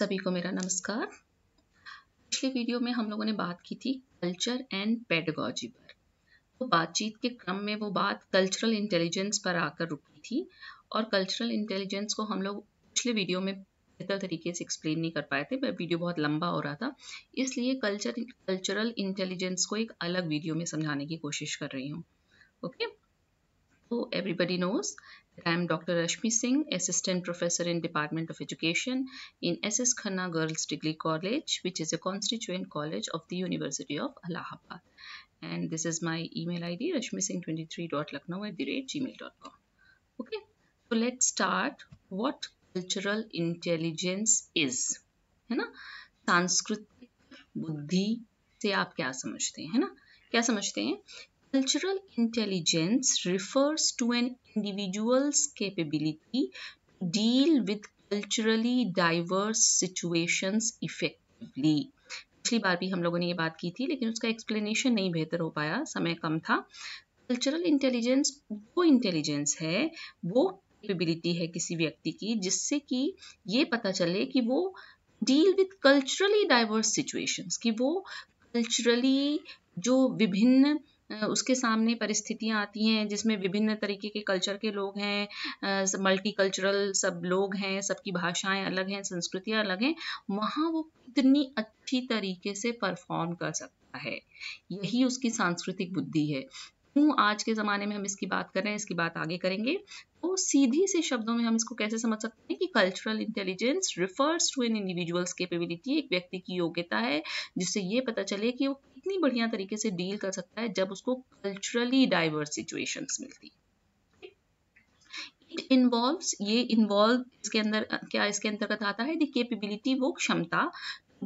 सभी को मेरा नमस्कार पिछले वीडियो में हम लोगों ने बात की थी कल्चर एंड पेडगोजी पर तो बातचीत के क्रम में वो बात कल्चरल इंटेलिजेंस पर आकर रुकी थी और कल्चरल इंटेलिजेंस को हम लोग पिछले वीडियो में बेहतर तरीके से एक्सप्लेन नहीं कर पाए थे वीडियो बहुत लंबा हो रहा था इसलिए कल्चर कल्चरल इंटेलिजेंस को एक अलग वीडियो में समझाने की कोशिश कर रही हूँ ओके तो everybody knows I am Dr. Rashmi Singh, Assistant Professor in Department of Education in SS Khanna Girls Degree College, which is a constituent college of the University of Allahabad. And this is my email ID, rashmisingh23.lucknow at the rate gmail.com. Okay, so let's start what cultural intelligence is. है ना सांस्कृतिक बुद्धि से आप क्या समझते हैं है ना क्या समझते हैं Cultural intelligence refers to an individual's capability to deal with culturally diverse situations effectively पिछली बार भी हम लोगों ने ये बात की थी लेकिन उसका एक्सप्लेनेशन नहीं बेहतर हो पाया समय कम था कल्चरल इंटेलिजेंस वो इंटेलिजेंस है वो कैपेबिलिटी है किसी व्यक्ति की जिससे कि ये पता चले कि वो deal with culturally diverse situations कि वो कल्चरली जो विभिन्न उसके सामने परिस्थितियाँ आती हैं जिसमें विभिन्न तरीके के कल्चर के लोग हैं मल्टी कल्चरल सब लोग हैं सबकी भाषाएं अलग हैं संस्कृतियाँ अलग हैं वहाँ वो कितनी अच्छी तरीके से परफॉर्म कर सकता है यही उसकी सांस्कृतिक बुद्धि है क्यों आज के ज़माने में हम इसकी बात कर रहे हैं इसकी बात आगे करेंगे तो सीधी से शब्दों में हम इसको कैसे समझ सकते हैं कि cultural intelligence refers to an individual's capability एक व्यक्ति की योग्यता है जिससे ये पता चले कि वो कितनी बढ़िया तरीके से डील कर सकता है जब उसको कल्चरली डाइवर्स सिचुएशन मिलती है इट इन्वॉल्व ये इन्वॉल्व इसके अंदर क्या इसके अंतर्गत आता है केपेबिलिटी वो क्षमता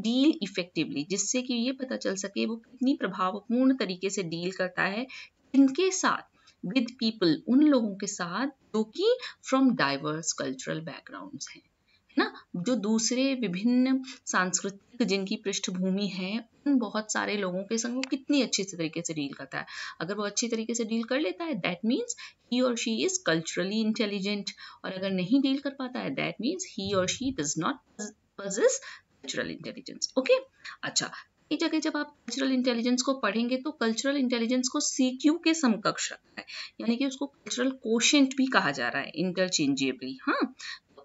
डील इफेक्टिवली जिससे कि ये पता चल सके वो कितनी प्रभावपूर्ण तरीके से डील करता है इनके साथ विद पीपल उन लोगों के साथ जो कि फ्रॉम डाइवर्स कल्चरल बैकग्राउंड्स हैं ना जो दूसरे विभिन्न सांस्कृतिक जिनकी पृष्ठभूमि है उन बहुत सारे लोगों के संग वो कितनी अच्छी तरीके से डील करता है अगर वो अच्छी तरीके से डील कर लेता है that means he or she is culturally intelligent और अगर नहीं डील कर पाता है that means he or she does not possess cultural intelligence okay अच्छा एक जगह जब आप कल्चरल इंटेलिजेंस को पढ़ेंगे तो कल्चरल इंटेलिजेंस को सी क्यू के समकक्ष रखा है यानी कि उसको कल्चरल कोशेंट भी कहा जा रहा है इंटरचेंजेबली हाँ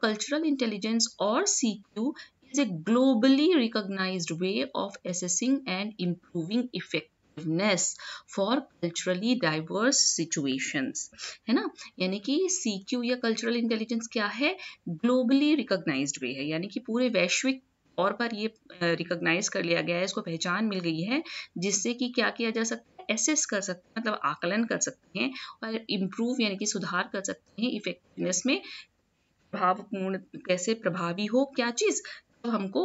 cultural intelligence or CQ is a globally recognized way of assessing and improving effect for culturally diverse situations है ना यानी कि सी क्यू या कल्चरल इंटेलिजेंस क्या है ग्लोबली रिकोगनाइज वे है यानी कि पूरे वैश्विक तौर पर ये रिकोगनाइज कर लिया गया है इसको पहचान मिल गई है जिससे कि क्या किया जा सकता है एसेस कर सकते हैं मतलब आकलन कर सकते हैं और इम्प्रूव यानी कि सुधार कर सकते हैं इफेक्टिवनेस में भावपूर्ण कैसे प्रभावी हो क्या चीज तो हमको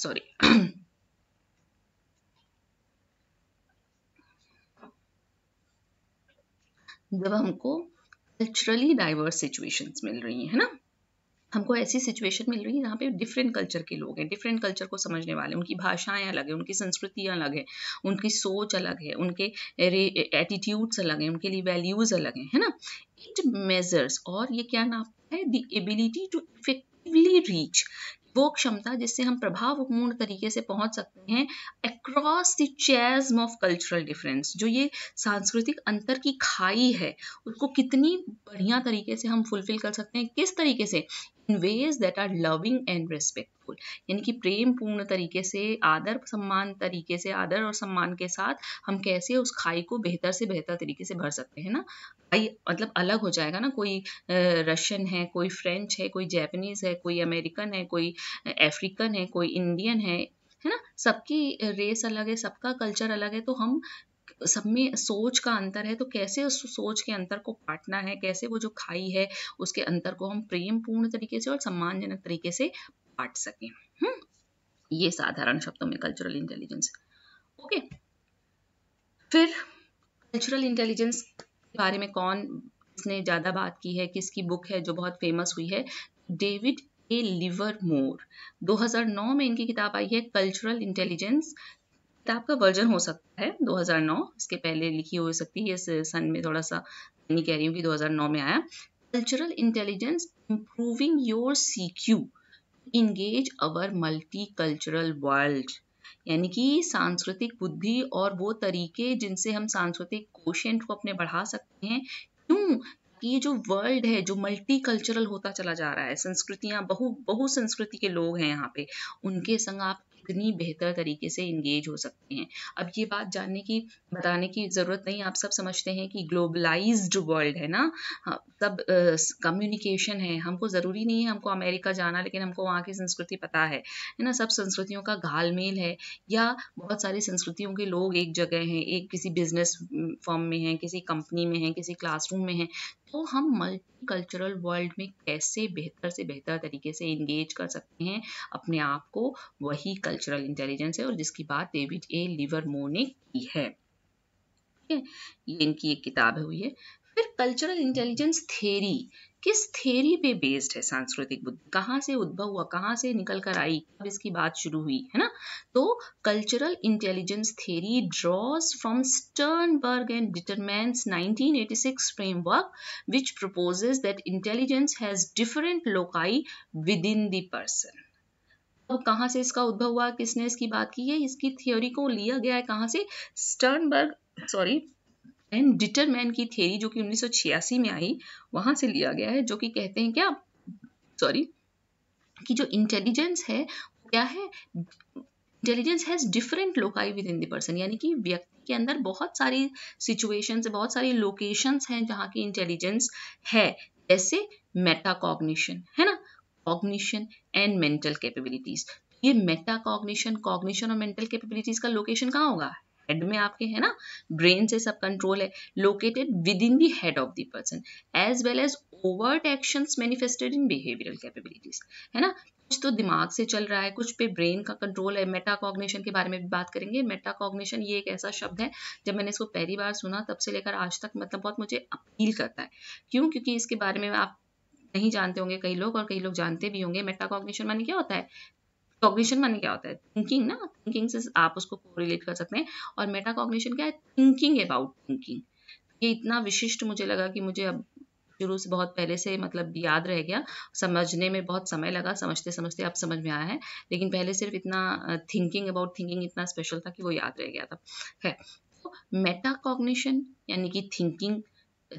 सॉरी जब हमको कल्चरली डाइवर्स सिचुएशंस मिल रही है ना हमको ऐसी सिचुएशन मिल रही है जहाँ पे डिफरेंट कल्चर के लोग हैं डिफरेंट कल्चर को समझने वाले उनकी भाषाएं अलग है उनकी संस्कृतियाँ अलग है उनकी सोच अलग है उनके एटीट्यूड्स अलग हैं उनके लिए वैल्यूज़ अलग हैं है ना इट मेजर्स और ये क्या नाम है the ability to effectively reach वो क्षमता जिससे हम प्रभावपूर्ण तरीके से पहुंच सकते हैं across the chasm of cultural difference जो ये सांस्कृतिक अंतर की खाई है उसको कितनी बढ़िया तरीके से हम फुलफिल कर सकते हैं किस तरीके से ways that are loving and respectful यानी कि प्रेम पूर्ण तरीके से आदर सम्मान तरीके से आदर और सम्मान के साथ हम कैसे उस खाई को बेहतर से बेहतर तरीके से भर सकते हैं ना खाई मतलब अलग हो जाएगा ना कोई रशियन है कोई फ्रेंच है कोई जैपनीज है कोई अमेरिकन है कोई अफ्रीकन है कोई इंडियन है है ना सबकी रेस अलग है सबका कल्चर अलग है तो हम सब में सोच का अंतर है तो कैसे उस सोच के अंतर को पाटना है कैसे वो जो खाई है उसके अंतर को हम प्रेम पूर्ण तरीके से और सम्मानजनक तरीके से पाट सकें हम्म ये साधारण शब्दों में कल्चरल इंटेलिजेंस ओके फिर कल्चरल इंटेलिजेंस के बारे में कौन किसने ज़्यादा बात की है किसकी बुक है जो बहुत फेमस हुई है डेविड ए लिवर मोर दो में इनकी किताब आई है कल्चरल इंटेलिजेंस किताब का वर्जन हो सकता है 2009 इसके पहले लिखी हो सकती है इस सन में थोड़ा सा नहीं कह रही हूँ कि 2009 में आया cultural intelligence improving your C Q engage our multicultural world यानी कि सांस्कृतिक बुद्धि और वो तरीके जिनसे हम सांस्कृतिक कोशेंट को अपने बढ़ा सकते हैं क्यों कि ये जो वर्ल्ड है जो मल्टी कल्चरल होता चला जा रहा है संस्कृतियाँ बहु बहु संस्कृति के लोग हैं यहाँ पे उनके संग आप कितनी बेहतर तरीके से इंगेज हो सकते हैं अब ये बात जानने की बताने की ज़रूरत नहीं आप सब समझते हैं कि ग्लोबलाइज वर्ल्ड है ना हाँ, सब कम्युनिकेशन है हमको ज़रूरी नहीं है हमको अमेरिका जाना लेकिन हमको वहाँ की संस्कृति पता है है ना सब संस्कृतियों का घालमेल है या बहुत सारी संस्कृतियों के लोग एक जगह हैं एक किसी बिजनेस फॉर्म में हैं किसी कंपनी में हैं किसी क्लासरूम में हैं तो हम मल्टी कल्चरल वर्ल्ड में कैसे बेहतर से बेहतर तरीके से इंगेज कर सकते हैं अपने आप को वही कल्चरल इंटेलिजेंस है और जिसकी बात डेविड ए लिवर मो ने की है है ये इनकी एक किताब हुई है फिर कल्चरल इंटेलिजेंस थेरी किस थेरी पे बेस्ड है सांस्कृतिक बुद्धि कहाँ से उद्भव हुआ कहाँ से निकल कर आई अब इसकी बात शुरू हुई है ना तो cultural intelligence theory draws from Sternberg and Detterman's 1986 framework which proposes that intelligence has different loci within the person. अब तो कहाँ से इसका उद्भव हुआ किसने इसकी बात की है इसकी थ्योरी को लिया गया है कहाँ से स्टर्नबर्ग सॉरी एंड डिटरमैन की थ्योरी जो कि 1986 में आई वहां से लिया गया है जो कि कहते हैं क्या सॉरी कि जो इंटेलिजेंस है क्या है intelligence has different loci within the person यानी कि व्यक्ति के अंदर बहुत सारी सिचुएशंस बहुत सारी लोकेशंस हैं जहाँ की इंटेलिजेंस है जैसे मेटाकॉग्निशन है ना कॉग्निशन एंड मेंटल कैपेबिलिटीज ये मेटाकॉग्निशन कॉग्निशन और मेंटल कैपेबिलिटीज का लोकेशन कहाँ होगा हेड में आपके है ना ब्रेन से सब कंट्रोल है located within the head of the person as well as overt action manifested in behavioural capabilities है ना कुछ तो दिमाग से चल रहा है कुछ पे ब्रेन का कंट्रोल है मेटाकॉग्निशन के बारे में भी बात करेंगे मेटाकॉग्निशन ये एक ऐसा शब्द है जब मैंने इसको पहली बार सुना तब से लेकर आज तक मतलब बहुत मुझे अपील करता है क्यों क्योंकि इसके बारे में आप नहीं जानते होंगे कई लोग और कई लोग जानते भी होंगे मेटाकॉग्निशन माने क्या होता है कॉग्निशन माने क्या होता है थिंकिंग ना थिंकिंग से आप उसको कोरिलेट कर सकते हैं और मेटा कॉग्निशन क्या है थिंकिंग अबाउट थिंकिंग ये इतना विशिष्ट मुझे लगा कि मुझे अब शुरू से बहुत पहले से मतलब याद रह गया समझने में बहुत समय लगा समझते समझते अब समझ में आया है लेकिन पहले सिर्फ इतना थिंकिंग अबाउट थिंकिंग इतना स्पेशल था कि वो याद रह गया था है तो मेटा कॉग्निशन यानी कि thinking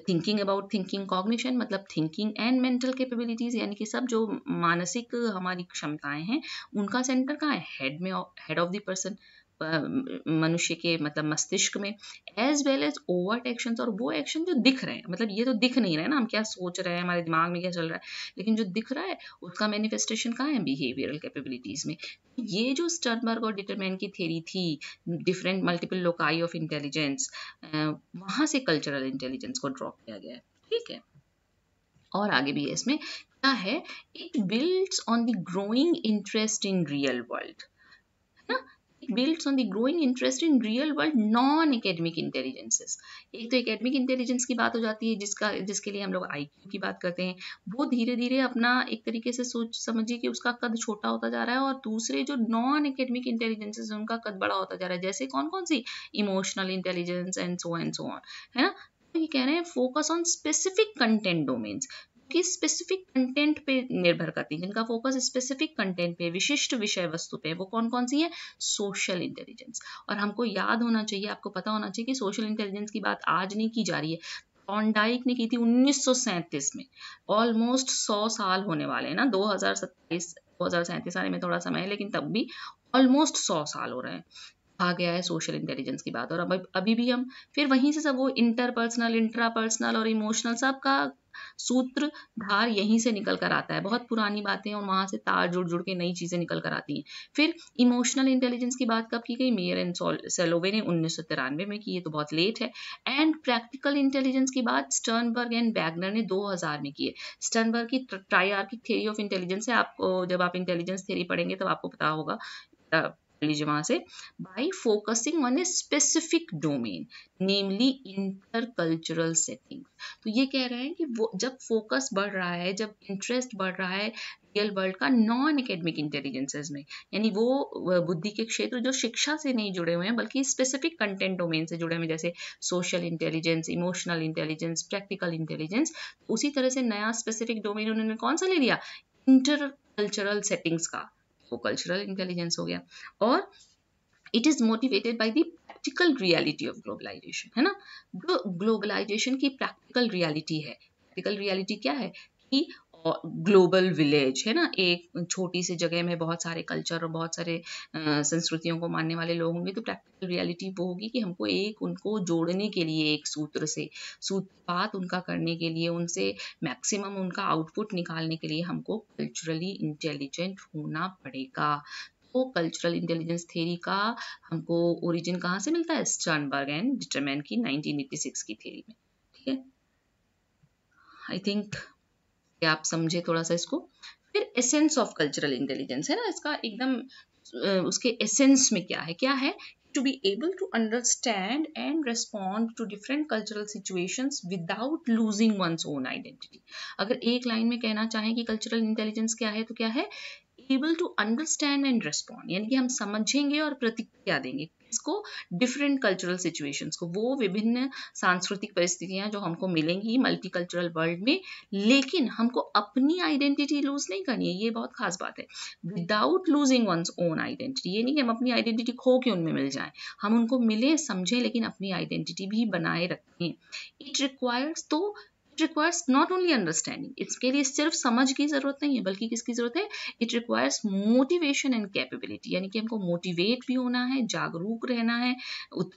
thinking about thinking cognition मतलब थिंकिंग एंड मेंटल कैपेबिलिटीज यानी कि सब जो मानसिक हमारी क्षमताएं हैं उनका सेंटर कहाँ है हेड में हेड ऑफ द पर्सन मनुष्य के मतलब मस्तिष्क में as well as overt action और वो एक्शन जो दिख रहे हैं मतलब ये तो दिख नहीं रहा है ना हम क्या सोच रहे हैं हमारे दिमाग में क्या चल रहा है लेकिन जो दिख रहा है उसका मैनिफेस्टेशन कहाँ है बिहेवियरल कैपेबिलिटीज में ये जो स्टर्नबर्ग और डिटरमेंट की थेरी थी different multiple loci of intelligence वहाँ से कल्चरल इंटेलिजेंस को ड्रॉप किया गया है ठीक है और आगे भी है इसमें क्या है it builds on the growing interest in real world builds on the growing interest in real world non academic intelligences एक तो एकेडमिक इंटेलिजेंस की बात हो जाती है जिसका जिसके लिए हम लोग आई की बात करते हैं वो धीरे धीरे अपना एक तरीके से सोच समझिए कि उसका कद छोटा होता जा रहा है और दूसरे जो नॉन एकेडमिक इंटेलिजेंसेस उनका कद बड़ा होता जा रहा है जैसे कौन कौन सी emotional intelligence and so and so on है ना ये कह रहे हैं focus on specific content domains कि स्पेसिफिक कंटेंट पे निर्भर करती हैं जिनका फोकस स्पेसिफिक कंटेंट पे विशिष्ट विषय वस्तु पे वो कौन कौन सी है सोशल इंटेलिजेंस और हमको याद होना चाहिए आपको पता होना चाहिए कि सोशल इंटेलिजेंस की बात आज नहीं की जा रही है ऑनडाइक ने की थी उन्नीस में ऑलमोस्ट सौ साल होने वाले हैं ना दो हजार सत्ताईस दो हजार सैंतीस आने में थोड़ा समय है लेकिन तब भी ऑलमोस्ट सौ साल हो रहे हैं आ गया है सोशल इंटेलिजेंस की बात और अब अभी भी हम फिर वहीं से सब वो इंटरपर्सनल इंट्रापर्सनल और इमोशनल सब का सूत्र धार यहीं से निकल कर आता है बहुत पुरानी बातें और वहां से तार जुड़ जुड़ के नई चीजें निकल कर आती हैं फिर इमोशनल इंटेलिजेंस की बात कब की गई मेयर एंड सेलोवे ने उन्नीस में की ये तो बहुत लेट है एंड प्रैक्टिकल इंटेलिजेंस की बात स्टर्नबर्ग एंड बैगनर ने 2000 में की है स्टर्नबर्ग की ट्राइआर्किक थ्योरी ऑफ इंटेलिजेंस है आपको जब आप इंटेलिजेंस थ्योरी पढ़ेंगे तब आपको पता होगा लीजिए वहां से by focusing on a specific domain namely intercultural setting तो ये कह रहे हैं कि वो जब फोकस बढ़ रहा है जब इंटरेस्ट बढ़ रहा है रियल वर्ल्ड का नॉन एकेडमिक इंटेलिजेंसेज में यानी वो बुद्धि के क्षेत्र जो शिक्षा से नहीं जुड़े हुए हैं बल्कि स्पेसिफिक कंटेंट डोमेन से जुड़े हुए हैं जैसे social intelligence emotional intelligence practical intelligence उसी तरह से नया स्पेसिफिक डोमेन उन्होंने कौन सा ले लिया इंटरकल्चरल सेटिंग्स का वो कल्चरल इंटेलिजेंस हो गया और it is motivated by the practical reality of globalisation है ना ग्लोबलाइजेशन की प्रैक्टिकल रियलिटी है प्रैक्टिकल रियलिटी क्या है कि ग्लोबल विलेज है ना एक छोटी सी जगह में बहुत सारे कल्चर और बहुत सारे संस्कृतियों को मानने वाले लोग होंगे तो प्रैक्टिकल रियलिटी वो होगी कि हमको एक उनको जोड़ने के लिए एक सूत्र से सूत्रपात उनका करने के लिए उनसे मैक्सिमम उनका आउटपुट निकालने के लिए हमको कल्चरली इंटेलिजेंट होना पड़ेगा तो कल्चरल इंटेलिजेंस थेरी का हमको ओरिजिन कहाँ से मिलता है स्टर्नबर्ग एंड डिटरमैन की 1986 की थेरी में ठीक है आई थिंक कि आप समझे थोड़ा सा इसको फिर एसेंस ऑफ कल्चरल इंटेलिजेंस है ना इसका एकदम उसके एसेंस में क्या है क्या है to be able to understand and respond to different cultural situation without losing one own identity अगर एक लाइन में कहना चाहें कि कल्चरल इंटेलिजेंस क्या है तो क्या है able to understand and respond यानी कि हम समझेंगे और प्रतिक्रिया देंगे इसको डिफरेंट कल्चरल सिचुएशंस को वो विभिन्न सांस्कृतिक परिस्थितियां जो हमको मिलेंगी मल्टीकल्चरल वर्ल्ड में लेकिन हमको अपनी आइडेंटिटी लूज नहीं करनी है ये बहुत खास बात है without losing one's own identity ये नहीं कि हम अपनी आइडेंटिटी खो के उनमें मिल जाएं हम उनको मिले समझें लेकिन अपनी आइडेंटिटी भी बनाए रखें इट रिक्वायर्स तो रिक्वायर्स नॉट ओनली अंडरस्टैंडिंग इसके लिए सिर्फ समझ की जरूरत नहीं है बल्कि किसकी जरूरत है it requires motivation and capability यानी कि हमको मोटिवेट भी होना है जागरूक रहना है अब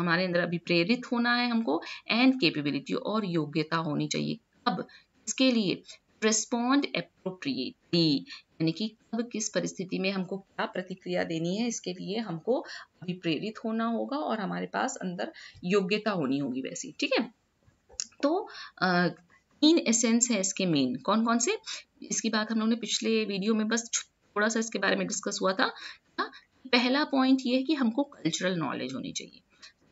हमारे अंदर अभी प्रेरित होना है हमको एंड कैपेबिलिटी और योग्यता होनी चाहिए कब इसके लिए रिस्पॉन्ड अप्रोप्रिएटली यानी कि कब किस परिस्थिति में हमको क्या प्रतिक्रिया देनी है इसके लिए हमको अभी प्रेरित होना होगा और हमारे पास अंदर योग्यता होनी होगी वैसी ठीक है तो तीन एसेंस है इसके मेन कौन कौन से इसकी बात हम लोग ने पिछले वीडियो में बस थोड़ा सा इसके बारे में डिस्कस हुआ था पहला पॉइंट ये है कि हमको कल्चरल नॉलेज होनी चाहिए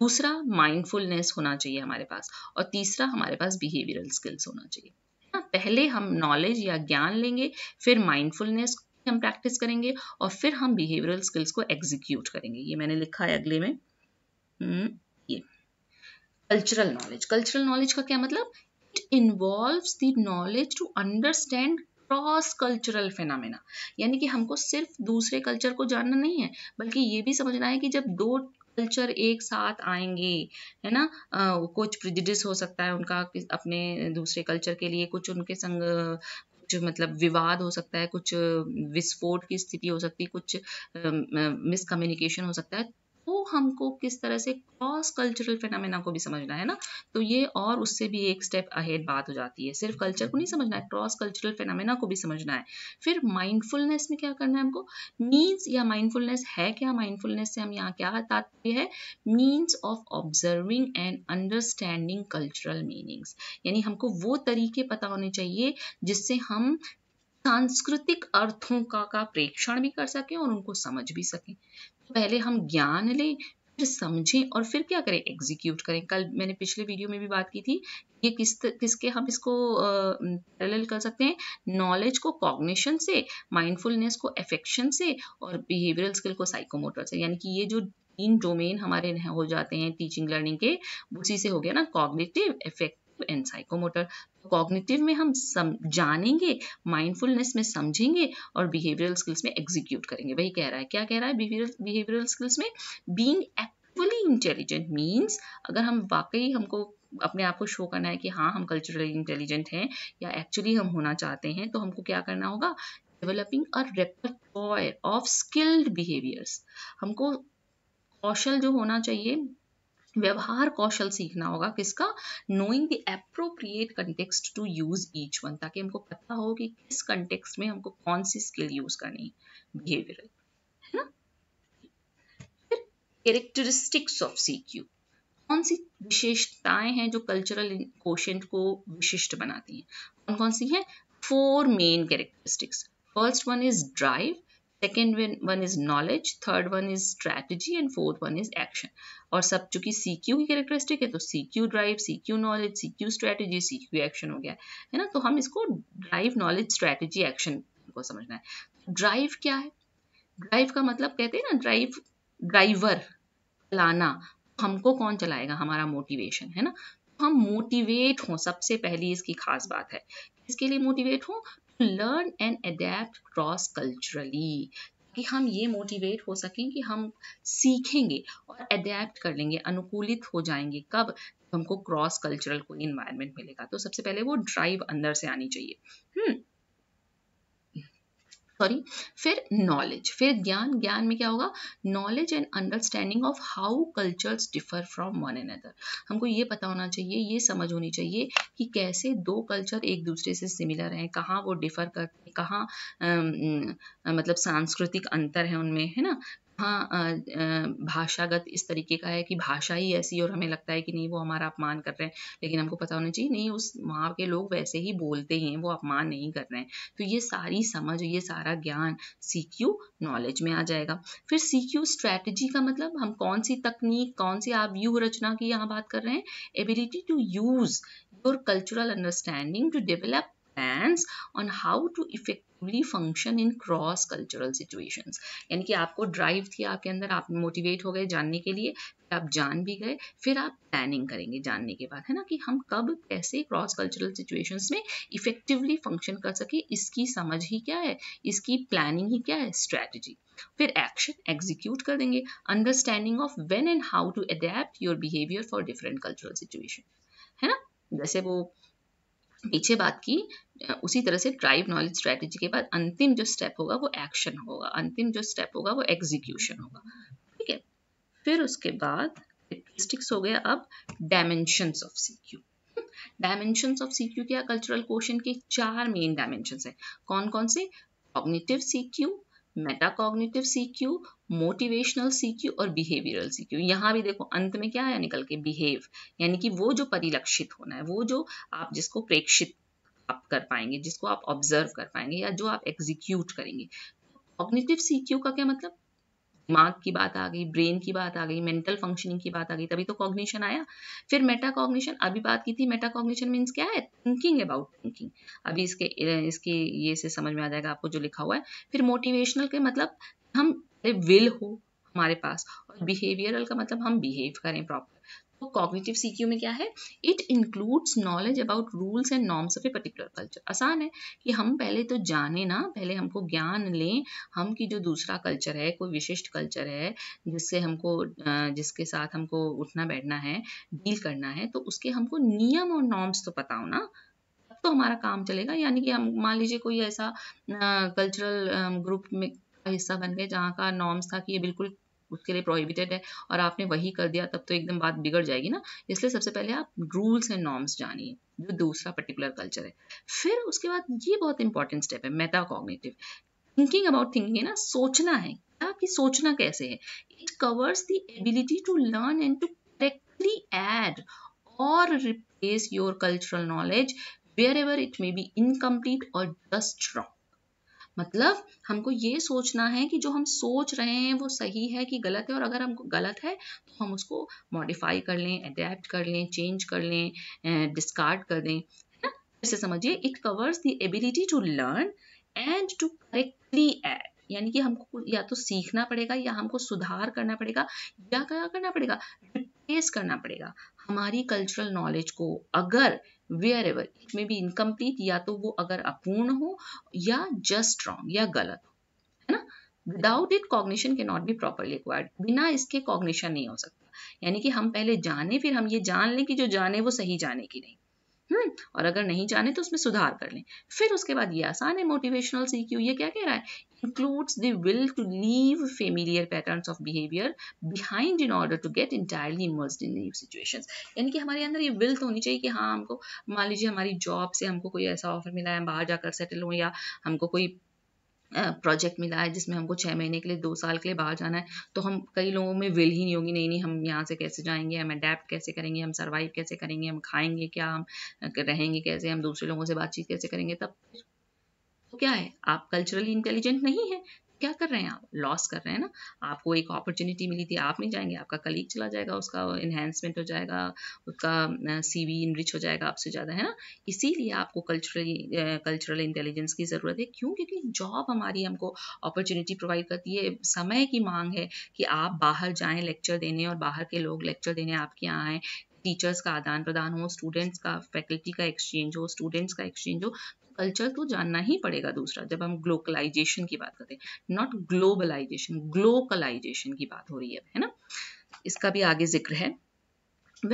दूसरा माइंडफुलनेस होना चाहिए हमारे पास और तीसरा हमारे पास बिहेवियरल स्किल्स होना चाहिए हाँ, पहले हम नॉलेज या ज्ञान लेंगे फिर माइंडफुलनेस हम प्रैक्टिस करेंगे और फिर हम बिहेवियरल स्किल्स को एग्जीक्यूट करेंगे ये मैंने लिखा है अगले में हम्म। कल्चरल नॉलेज कल्चरल नॉलेज का क्या मतलब it involve the knowledge to understand cross cultural phenomena यानी कि हमको सिर्फ दूसरे कल्चर को जानना नहीं है बल्कि ये भी समझना है कि जब दो कल्चर एक साथ आएंगे है ना आ, कुछ प्रिजिडिस हो सकता है उनका अपने दूसरे कल्चर के लिए कुछ उनके संग कुछ मतलब विवाद हो सकता है कुछ विस्फोट की स्थिति हो सकती है कुछ मिसकम्युनिकेशन हो सकता है वो हमको किस तरह से क्रॉस कल्चरल फेनामिना को भी समझना है ना तो ये और उससे भी एक स्टेप अहेड बात हो जाती है सिर्फ कल्चर को नहीं समझना है क्रॉस कल्चरल फेनामिना को भी समझना है फिर माइंडफुलनेस में क्या करना है हमको मीन्स या माइंडफुलनेस है क्या माइंडफुलनेस से हम यहाँ क्या तात्पर्य है means of observing and understanding cultural meanings यानी हमको वो तरीके पता होने चाहिए जिससे हम सांस्कृतिक अर्थों का का प्रेक्षण भी कर सकें और उनको समझ भी सकें पहले हम ज्ञान लें फिर समझें और फिर क्या करें एग्जीक्यूट करें कल मैंने पिछले वीडियो में भी बात की थी ये किस किसके हम इसको पैरेलल कर सकते हैं नॉलेज को कॉग्निशन से माइंडफुलनेस को एफेक्शन से और बिहेवियरल स्किल को साइकोमोटर से यानी कि ये जो तीन डोमेन हमारे हो जाते हैं टीचिंग लर्निंग के उसी से हो गया ना cognitive effect and psychomotor cognitive में हम सम जानेंगे माइंडफुलनेस में समझेंगे और बिहेवियरल स्किल्स में एग्जीक्यूट करेंगे वही कह रहा है क्या कह रहा है बिहेवियरल स्किल्स में बींग एक्चुअली इंटेलिजेंट मीन्स अगर हम वाकई हमको अपने आप को शो करना है कि हाँ हम कल्चरली इंटेलिजेंट हैं या एक्चुअली हम होना चाहते हैं तो हमको क्या करना होगा developing a repertoire of skilled behaviours हमको कौशल जो होना चाहिए व्यवहार कौशल सीखना होगा किसका knowing the appropriate context to use each one ताकि हमको पता हो कि किस कंटेक्स में हमको कौन सी स्किल यूज करनी बिहेवियर है ना कैरेक्टरिस्टिक्स ऑफ सी क्यू कौन सी विशेषताएं हैं जो कल्चरल कोशेंट को विशिष्ट बनाती हैं कौन कौन सी हैं four main characteristics first one is drive second one is knowledge third one is strategy and fourth one is action और सब चूंकि सी क्यू की कैरेक्टरिस्टिक है तो C Q drive C Q knowledge C Q strategy C Q action हो गया है ना तो हम इसको ड्राइव नॉलेज स्ट्रैटेजी एक्शन को समझना है ड्राइव क्या है ड्राइव का मतलब कहते हैं ना ड्राइव ड्राइवर चलाना हमको कौन चलाएगा हमारा मोटिवेशन है ना तो हम मोटिवेट हों सबसे पहली इसकी खास बात है इसके लिए मोटिवेट हों learn and adapt cross culturally कि हम ये मोटिवेट हो सकें कि हम सीखेंगे और अडेप्ट कर लेंगे अनुकूलित हो जाएंगे कब हमको क्रॉस कल्चरल कोई इन्वायरमेंट मिलेगा तो सबसे पहले वो ड्राइव अंदर से आनी चाहिए हम्म सॉरी फिर नॉलेज फिर ज्ञान ज्ञान में क्या होगा knowledge and understanding of how cultures differ from one another हमको ये पता होना चाहिए ये समझ होनी चाहिए कि कैसे दो कल्चर एक दूसरे से सिमिलर हैं कहाँ वो डिफर करते कहाँ मतलब सांस्कृतिक अंतर है उनमें है ना हाँ भाषागत इस तरीके का है कि भाषा ही ऐसी और हमें लगता है कि नहीं वो हमारा अपमान कर रहे हैं लेकिन हमको पता होना चाहिए नहीं उस वहाँ के लोग वैसे ही बोलते हैं वो अपमान नहीं कर रहे हैं तो ये सारी समझ ये सारा ज्ञान सी क्यू नॉलेज में आ जाएगा फिर सी क्यू स्ट्रैटेजी का मतलब हम कौन सी तकनीक कौन सी आप व्यूह रचना की यहाँ बात कर रहे हैं ability to use your cultural understanding to develop plans on how to effectively function in cross cultural situation यानी कि आपको ड्राइव थी आपके अंदर आप मोटिवेट हो गए जानने के लिए फिर आप जान भी गए फिर आप प्लानिंग करेंगे जानने के बाद है ना कि हम कब कैसे क्रॉस कल्चरल सिचुएशंस में इफेक्टिवली फंक्शन कर सके इसकी समझ ही क्या है इसकी प्लानिंग ही क्या है स्ट्रैटेजी फिर एक्शन एग्जीक्यूट कर देंगे understanding of when and how to adapt your behaviour for different cultural situation है ना जैसे वो पीछे बात की उसी तरह से ड्राइव नॉलेज स्ट्रैटेजी के बाद अंतिम जो स्टेप होगा वो एक्शन होगा अंतिम जो स्टेप होगा वो एग्जीक्यूशन होगा ठीक है फिर उसके बाद स्टिक्स हो गया अब dimensions of CQ dimensions of CQ क्या कल्चरल क्वेश्चन के चार मेन डायमेंशन है कौन कौन से cognitive CQ metacognitive CQ motivational CQ और बिहेवियरल सीक्यू यहाँ भी देखो अंत में क्या आया निकल के बिहेव यानी कि वो जो परिलक्षित होना है वो जो आप जिसको प्रेक्षित आप कर पाएंगे जिसको आप ऑब्जर्व कर पाएंगे या जो आप एग्जीक्यूट करेंगे कॉग्निटिव सीक्यू का क्या मतलब दिमाग की बात आ गई ब्रेन की बात आ गई मेंटल फंक्शनिंग की बात आ गई तभी तो कॉग्निशन आया फिर मेटा कॉग्निशन अभी बात की थी मेटा कॉग्निशन मीन्स क्या है थिंकिंग अबाउट थिंकिंग अभी इसके इसके ये से समझ में आ जाएगा आपको जो लिखा हुआ है फिर मोटिवेशनल के मतलब हम विल हो हमारे पास और बिहेवियरल का मतलब हम बिहेव करें प्रॉपर कॉग्निटिव तो सीक्यू में क्या है it includes knowledge about rules and norms of a particular culture आसान है कि हम पहले तो जाने ना पहले हमको ज्ञान लें हम कि जो दूसरा कल्चर है कोई विशिष्ट कल्चर है जिससे हमको जिसके साथ हमको उठना बैठना है डील करना है तो उसके हमको नियम और नॉर्म्स तो पता हो ना तो हमारा काम चलेगा यानी कि हम मान लीजिए कोई ऐसा कल्चरल ग्रुप में हिस्सा बन गए जहाँ का नॉर्म्स था कि ये बिल्कुल उसके लिए प्रोहिबिटेड है और आपने वही कर दिया तब तो एकदम बात बिगड़ जाएगी ना इसलिए सबसे पहले आप रूल्स एंड नॉर्म्स जानिए जो दूसरा पर्टिकुलर कल्चर है फिर उसके बाद ये बहुत इंपॉर्टेंट स्टेप है कॉग्नेटिव थिंकिंग अबाउट थिंकिंग है ना सोचना है आपकी सोचना कैसे है it covers the ability to learn and to correctly add or replace your cultural knowledge wherever it may be incomplete or just wrong मतलब हमको ये सोचना है कि जो हम सोच रहे हैं वो सही है कि गलत है और अगर हमको गलत है तो हम उसको मॉडिफाई कर लें अडेप्ट कर लें चेंज कर लें डिस्कार्ड कर दें है ना इसे समझिए it covers the ability to learn and to correctly add यानी कि हमको या तो सीखना पड़ेगा या हमको सुधार करना पड़ेगा या क्या करना पड़ेगा रिप्लेस करना पड़ेगा हमारी कल्चरल नॉलेज को अगर wherever it may be incomplete या तो वो अगर अपूर्ण हो या जस्ट रॉन्ग या गलत हो है ना without it cognition cannot be properly acquired बिना इसके कॉग्निशन नहीं हो सकता यानी कि हम पहले जाने फिर हम ये जान लें कि जो जाने वो सही जाने की नहीं हम्म और अगर नहीं जाने तो उसमें सुधार कर लें फिर उसके बाद ये आसान है मोटिवेशनल सीक्यू ये क्या कह रहा है includes the will to leave familiar patterns of behavior behind in order to get entirely immersed in new situations यानी कि हमारे अंदर ये will तो होनी चाहिए कि हाँ हमको मान लीजिए हमारी जॉब से हमको कोई ऐसा ऑफर मिला है हम बाहर जाकर सेटल हों या हमको कोई प्रोजेक्ट मिला है जिसमें हमको छः महीने के लिए दो साल के लिए बाहर जाना है तो हम कई लोगों में विल ही नहीं होगी नहीं नहीं हम यहाँ से कैसे जाएंगे हम अडेप्ट कैसे करेंगे हम सरवाइव कैसे करेंगे हम खाएंगे क्या हम रहेंगे कैसे हम दूसरे लोगों से बातचीत कैसे करेंगे तब क्या है आप कल्चरली इंटेलिजेंट नहीं है क्या कर रहे हैं आप लॉस कर रहे हैं ना आपको एक अपॉर्चुनिटी मिली थी आप नहीं जाएंगे आपका कलीग चला जाएगा उसका इन्हेंसमेंट हो जाएगा उसका सी वी इनरिच हो जाएगा आपसे ज़्यादा है ना इसीलिए आपको कल्चरली कल्चरल इंटेलिजेंस की ज़रूरत है क्यों क्योंकि जॉब हमारी हमको अपॉर्चुनिटी प्रोवाइड करती है समय की मांग है कि आप बाहर जाएँ लेक्चर देने और बाहर के लोग लेक्चर देने आपके यहाँ आएँ टीचर्स का आदान प्रदान हो स्टूडेंट्स का फैकल्टी का एक्सचेंज हो स्टूडेंट्स का एक्सचेंज हो कल्चर तो, तो जानना ही पड़ेगा दूसरा जब हम ग्लोकलाइजेशन की बात करते हैं नॉट ग्लोबलाइजेशन ग्लोकलाइजेशन की बात हो रही है है ना इसका भी आगे जिक्र है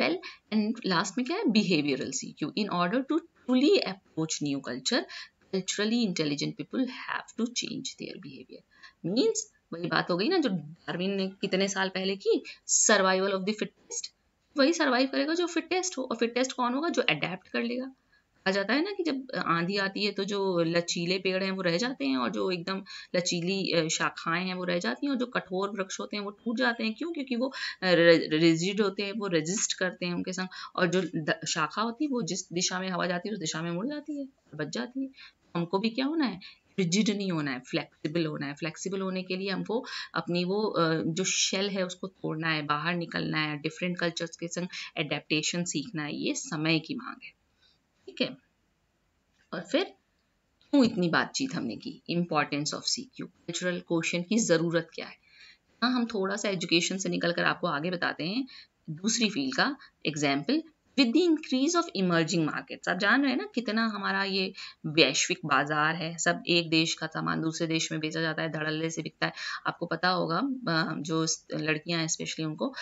वेल एंड लास्ट में क्या है behavioural Q in order to truly approach new culture culturally intelligent people have to change their behaviour means वही बात हो गई ना जो डार्विन ने कितने साल पहले की सर्वाइवल ऑफ द फिटेस्ट वही सर्वाइव करेगा जो फिटेस्ट हो और फिटेस्ट कौन होगा जो अडेप्ट कर लेगा आ जाता है ना कि जब आंधी आती है तो जो लचीले पेड़ हैं वो रह जाते हैं और जो एकदम लचीली शाखाएं हैं वो रह जाती हैं और जो कठोर वृक्ष होते हैं वो टूट जाते हैं क्यों क्योंकि वो रिजिड होते हैं वो रेजिस्ट करते हैं उनके संग और जो शाखा होती है वो जिस दिशा में हवा जाती है उस दिशा में मुड़ जाती है बच जाती है हमको भी क्या होना है रिजिड नहीं होना है फ्लेक्सिबल होना है फ्लेक्सिबल होने के लिए हमको अपनी वो जो शेल है उसको तोड़ना है बाहर निकलना है डिफरेंट कल्चर्स के संग एडेप्टेशन सीखना है ये समय की मांग है ठीक है और फिर क्यों इतनी बातचीत हमने की importance of C Q cultural question की ज़रूरत क्या है हाँ हम थोड़ा सा एजुकेशन से निकल कर आपको आगे बताते हैं दूसरी फील्ड का example with the increase of emerging markets आप जान रहे हैं ना कितना हमारा ये वैश्विक बाजार है सब एक देश का सामान दूसरे देश में बेचा जाता है धड़ल्ले से बिकता है आपको पता होगा जो लड़कियां हैं स्पेशली उनको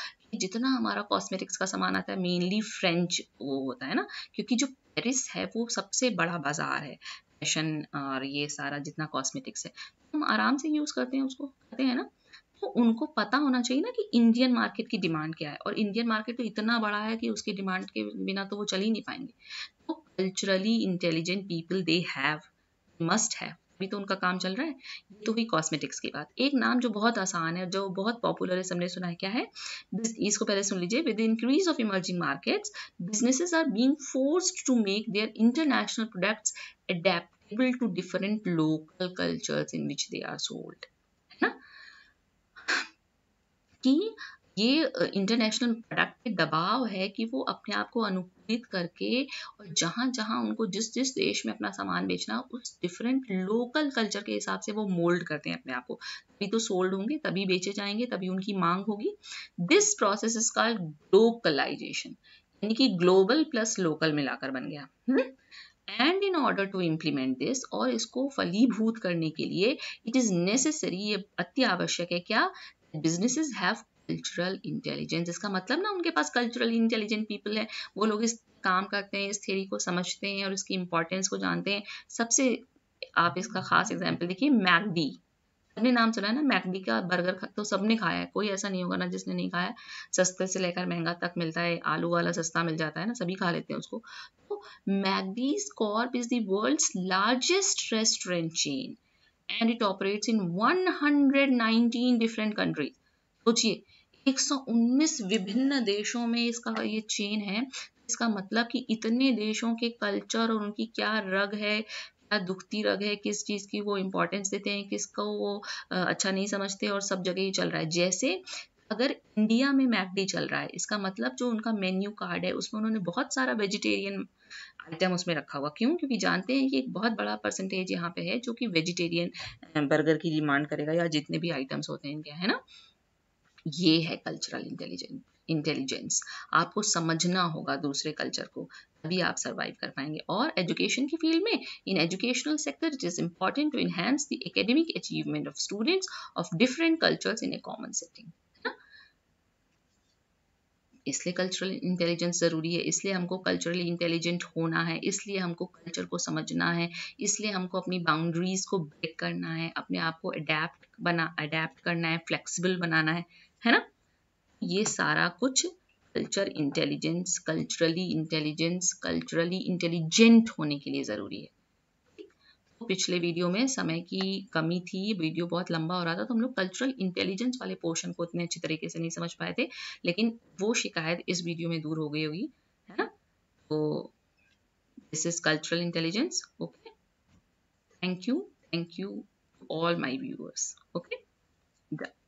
जितना हमारा कॉस्मेटिक्स का सामान आता है मेनली फ्रेंच वो होता है ना क्योंकि जो पेरिस है वो सबसे बड़ा बाजार है फैशन और ये सारा जितना कॉस्मेटिक्स है हम आराम से यूज़ करते हैं उसको करते हैं ना तो उनको पता होना चाहिए ना कि इंडियन मार्केट की डिमांड क्या है और इंडियन मार्केट तो इतना बड़ा है कि उसकी डिमांड के बिना तो वो चल ही नहीं पाएंगे तो culturally intelligent people they have must है अभी तो उनका काम चल रहा है ये तो हुई कॉस्मेटिक्स की बात एक नाम जो बहुत आसान है जो बहुत पॉपुलर है सबने सुना है क्या है इसको पहले सुन लीजिए with increase of emerging markets businesses are being forced to make their international products adaptable to different local cultures in which they are sold कि ये इंटरनेशनल प्रोडक्ट पे दबाव है कि वो अपने आप को अनुकूलित करके और जहाँ जहाँ उनको जिस जिस देश में अपना सामान बेचना उस डिफरेंट लोकल कल्चर के हिसाब से वो मोल्ड करते हैं अपने आप को तभी तो सोल्ड होंगे तभी बेचे जाएंगे तभी उनकी मांग होगी this process is called glocalization यानी कि ग्लोबल प्लस लोकल मिलाकर बन गया and in order to implement this और इसको फलीभूत करने के लिए इट इज़ नेसेसरी ये अति आवश्यक है क्या बिजनेसेस हैव कल्चरल इंटेलिजेंस इसका मतलब ना उनके पास कल्चरल इंटेलिजेंट पीपल है वो लोग इस काम करते हैं इस थेरी को समझते हैं और इसकी इम्पोर्टेंस को जानते हैं सबसे आप इसका खास एग्जाम्पल देखिए मैकडी सबने नाम सुना है ना मैकडी का बर्गर तो सबने खाया है कोई ऐसा नहीं होगा ना जिसने नहीं खाया सस्ते से लेकर महंगा तक मिलता है आलू वाला सस्ता मिल जाता है ना सभी खा लेते हैं उसको तो McD's corp is the world's largest restaurant chain and it operates in 119 different countries सोचिए 119 विभिन्न देशों में इसका ये चेन है इसका मतलब कि इतने देशों के कल्चर और उनकी क्या रग है क्या दुखती रग है किस चीज़ की वो इम्पोर्टेंस देते हैं किसको वो अच्छा नहीं समझते और सब जगह ही चल रहा है जैसे अगर इंडिया में मैकडी चल रहा है इसका मतलब जो उनका मेन्यू कार्ड है उसमें उन्होंने बहुत सारा वेजिटेरियन आइटम उसमें रखा हुआ क्यों क्योंकि जानते हैं कि एक बहुत बड़ा परसेंटेज यहाँ पे है जो कि वेजिटेरियन बर्गर की डिमांड करेगा या जितने भी आइटम्स होते हैं इनके है ना ये है कल्चरल इंटेलिजेंस इंटेलिजेंस आपको समझना होगा दूसरे कल्चर को तभी आप सर्वाइव कर पाएंगे और एजुकेशन की फील्ड में in educational sector it is important to enhance the academic achievement of students of different cultures in a common setting इसलिए कल्चरल इंटेलिजेंस ज़रूरी है इसलिए हमको कल्चरली इंटेलिजेंट होना है इसलिए हमको कल्चर को समझना है इसलिए हमको अपनी बाउंड्रीज को ब्रेक करना है अपने आप को अडेप्ट बना अडेप्ट करना है फ्लेक्सिबल बनाना है है ना ये सारा कुछ culture intelligence culturally intelligence culturally intelligent होने के लिए ज़रूरी है पिछले वीडियो में समय की कमी थी वीडियो बहुत लंबा हो रहा था तो हम लोग कल्चरल इंटेलिजेंस वाले पोर्शन को इतने अच्छे तरीके से नहीं समझ पाए थे लेकिन वो शिकायत इस वीडियो में दूर हो गई होगी है ना तो this is cultural intelligence okay thank you thank you all my viewers okay done